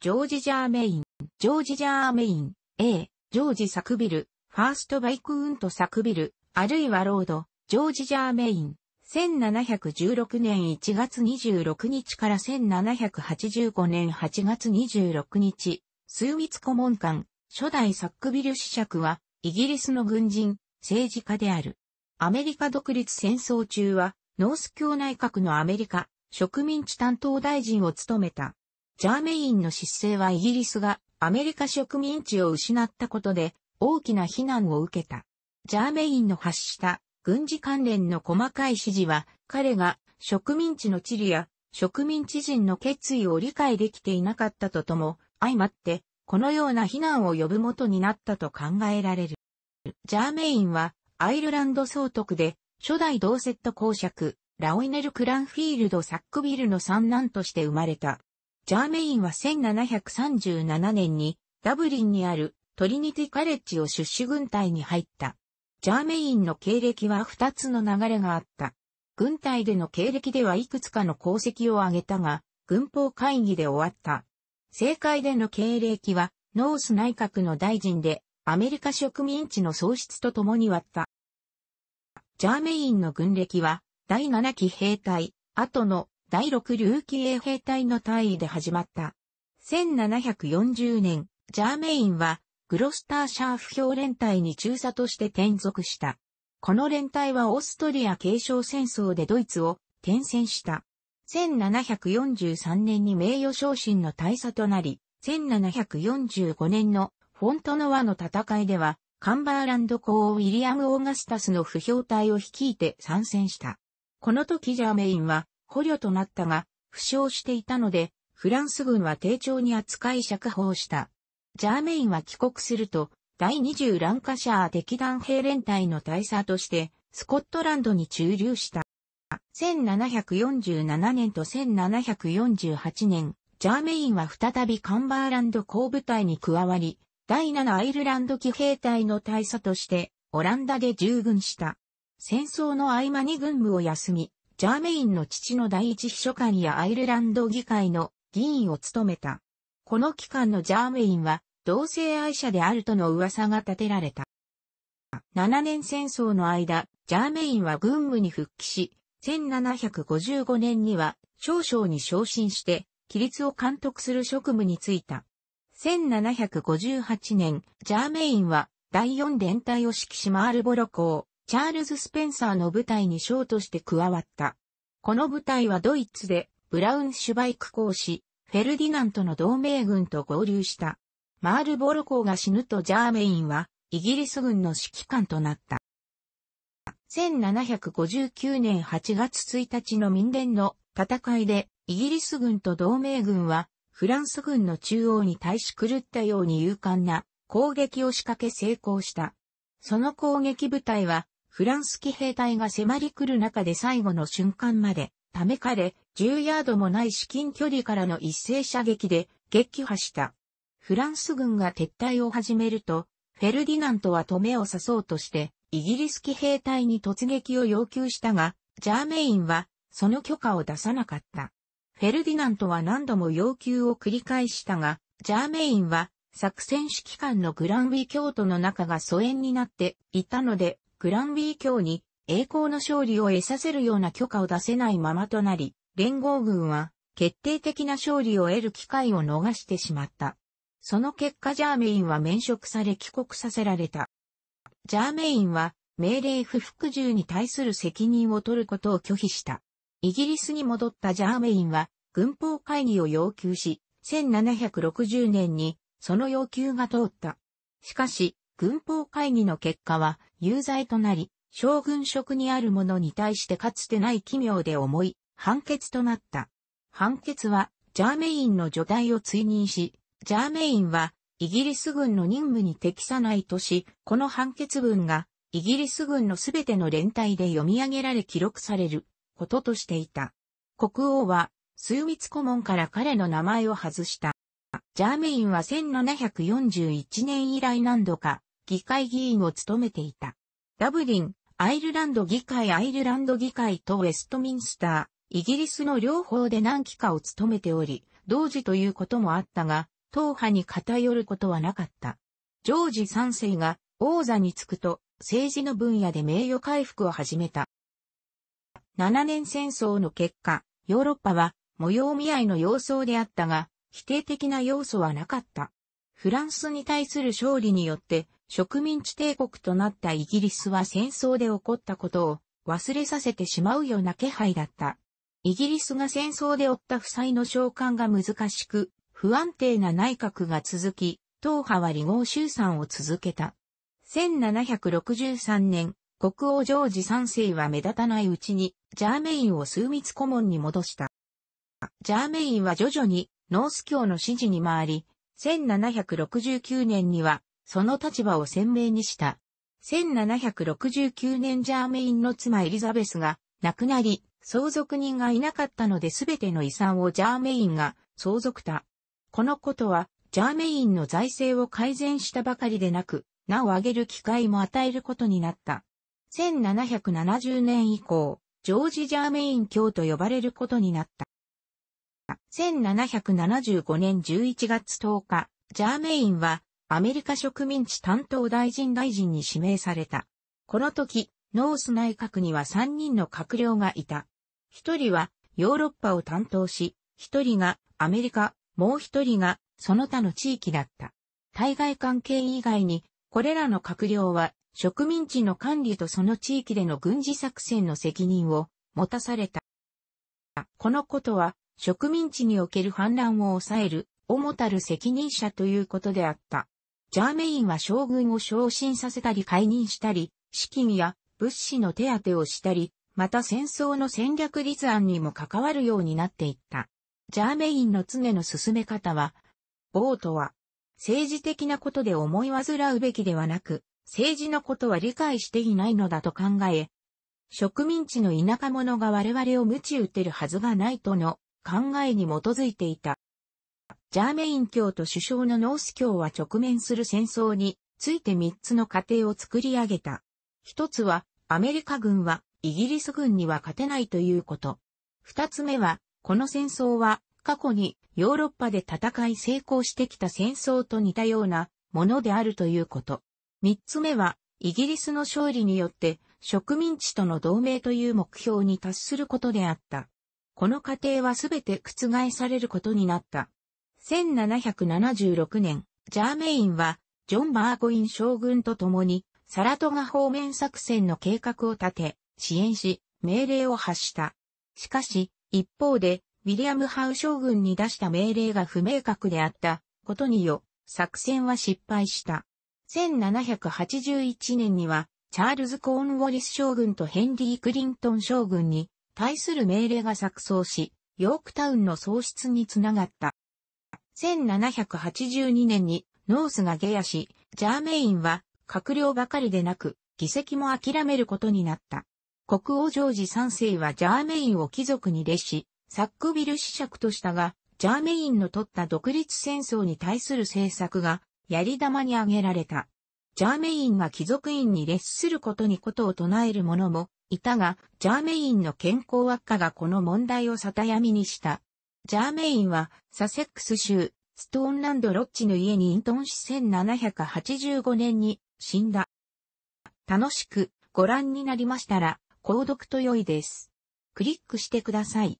ジョージ・ジャーメイン、ジョージ・ジャーメイン、A、ジョージ・サクビル、ファースト・バイク・ウント・サクビル、あるいはロード、ジョージ・ジャーメイン、1716年1月26日から1785年8月26日、ミ密顧問官、初代サックビル子爵は、イギリスの軍人、政治家である。アメリカ独立戦争中は、ノース教内閣のアメリカ、植民地担当大臣を務めた。ジャーメインの失勢はイギリスがアメリカ植民地を失ったことで大きな非難を受けた。ジャーメインの発した軍事関連の細かい指示は彼が植民地の地理や植民地人の決意を理解できていなかったととも相まってこのような非難を呼ぶ元になったと考えられる。ジャーメインはアイルランド総督で初代ドーセット公爵ラオイネル・クランフィールド・サックビルの三男として生まれた。ジャーメインは1737年にダブリンにあるトリニティカレッジを出資軍隊に入った。ジャーメインの経歴は2つの流れがあった。軍隊での経歴ではいくつかの功績を挙げたが、軍法会議で終わった。政界での経歴は、ノース内閣の大臣で、アメリカ植民地の喪失と共に割った。ジャーメインの軍歴は、第7期兵隊、後の第6竜騎衛兵隊の隊位で始まった。1740年、ジャーメインは、グロスターシャー不評連隊に中佐として転属した。この連隊はオーストリア継承戦争でドイツを転戦した。1743年に名誉昇進の大佐となり、1745年のフォントノワの戦いでは、カンバーランド公ウィリアム・オーガスタスの不評隊を率いて参戦した。この時ジャーメインは捕虜となったが、負傷していたので、フランス軍は丁重に扱い釈放した。ジャーメインは帰国すると、第20ランカシャー敵団兵連隊の大佐として、スコットランドに駐留した。1747年と1748年、ジャーメインは再びカンバーランド後部隊に加わり、第7アイルランド騎兵隊の大佐として、オランダで従軍した。戦争の合間に軍務を休み、ジャーメインの父の第一秘書官やアイルランド議会の議員を務めた。この期間のジャーメインは同性愛者であるとの噂が立てられた。7年戦争の間、ジャーメインは軍務に復帰し、1755年には少将に昇進して、規律を監督する職務に就いた。1758年、ジャーメインは第4連隊を指揮しマールボロ港、チャールズ・スペンサーの部隊に将として加わった。この部隊はドイツで、ブラウンシュバイク公使、フェルディナントの同盟軍と合流した。マールボル公が死ぬとジャーメインは、イギリス軍の指揮官となった。1759年8月1日の民連の戦いで、イギリス軍と同盟軍は、フランス軍の中央に対し狂ったように勇敢な攻撃を仕掛け成功した。その攻撃部隊は、フランス騎兵隊が迫り来る中で最後の瞬間まで、ためかれ、10ヤードもない至近距離からの一斉射撃で撃破した。フランス軍が撤退を始めると、フェルディナントは止めを刺そうとして、イギリス騎兵隊に突撃を要求したが、ジャーメインは、その許可を出さなかった。フェルディナントは何度も要求を繰り返したが、ジャーメインは、作戦指揮官のグランウィ京都の中が疎遠になっていたので、グランビー卿に栄光の勝利を得させるような許可を出せないままとなり、連合軍は決定的な勝利を得る機会を逃してしまった。その結果ジャーメインは免職され帰国させられた。ジャーメインは命令不服従に対する責任を取ることを拒否した。イギリスに戻ったジャーメインは軍法会議を要求し、1760年にその要求が通った。しかし、軍法会議の結果は有罪となり、将軍職にある者に対してかつてない奇妙で重い判決となった。判決は、ジャーメインの除隊を追認し、ジャーメインは、イギリス軍の任務に適さないとし、この判決文が、イギリス軍のすべての連隊で読み上げられ記録されることとしていた。国王は、数密顧問から彼の名前を外した。ジャーメインは1741年以来何度か議会議員を務めていた。ダブリン、アイルランド議会アイルランド議会とウェストミンスター、イギリスの両方で何期かを務めており、同時ということもあったが、党派に偏ることはなかった。ジョージ3世が王座につくと政治の分野で名誉回復を始めた。7年戦争の結果、ヨーロッパは模様見合いの様相であったが、否定的な要素はなかった。フランスに対する勝利によって植民地帝国となったイギリスは戦争で起こったことを忘れさせてしまうような気配だった。イギリスが戦争で負った負債の償還が難しく、不安定な内閣が続き、党派は離合集散を続けた。1763年、国王ジョージ3世は目立たないうちに、ジャーメインを枢密顧問に戻した。ジャーメインは徐々に、ノース教の支持に回り、1769年には、その立場を鮮明にした。1769年ジャーメインの妻エリザベスが亡くなり、相続人がいなかったので全ての遺産をジャーメインが相続た。このことは、ジャーメインの財政を改善したばかりでなく、名を挙げる機会も与えることになった。1770年以降、ジョージ・ジャーメイン教と呼ばれることになった。1775年11月10日、ジャーメインはアメリカ植民地担当大臣大臣に指名された。この時、ノース内閣には3人の閣僚がいた。1人はヨーロッパを担当し、1人がアメリカ、もう1人がその他の地域だった。対外関係以外に、これらの閣僚は植民地の管理とその地域での軍事作戦の責任を持たされた。このことは植民地における反乱を抑える主たる責任者ということであった。ジャーメインは将軍を昇進させたり解任したり、資金や物資の手当てをしたり、また戦争の戦略立案にも関わるようになっていった。ジャーメインの常の進め方は、王とは、政治的なことで思い患うべきではなく、政治のことは理解していないのだと考え、植民地の田舎者が我々を無知打てるはずがないとの考えに基づいていた。ジャーメイン教と首相のノース教は直面する戦争について三つの過程を作り上げた。一つは、アメリカ軍はイギリス軍には勝てないということ。二つ目は、この戦争は過去にヨーロッパで戦い成功してきた戦争と似たようなものであるということ。三つ目は、イギリスの勝利によって植民地との同盟という目標に達することであった。この過程はすべて覆されることになった。1776年、ジャーメインは、ジョン・バーコイン将軍と共に、サラトガ方面作戦の計画を立て、支援し、命令を発した。しかし、一方で、ウィリアム・ハウ将軍に出した命令が不明確であったことによ、作戦は失敗した。1781年には、チャールズ・コーンウォリス将軍とヘンリー・クリントン将軍に対する命令が錯綜し、ヨークタウンの喪失につながった。1782年にノースが下野し、ジャーメインは閣僚ばかりでなく、議席も諦めることになった。国王ジョージ3世はジャーメインを貴族に列し、サックビル子爵としたが、ジャーメインの取った独立戦争に対する政策が、やり玉に挙げられた。ジャーメインが貴族院に列することにことを唱える者もいたが、ジャーメインの健康悪化がこの問題をたやみにした。ジャーメインはサセックス州ストーンランド・ロッチの家に隠遁し1785年に死んだ。楽しくご覧になりましたら、購読と良いです。クリックしてください。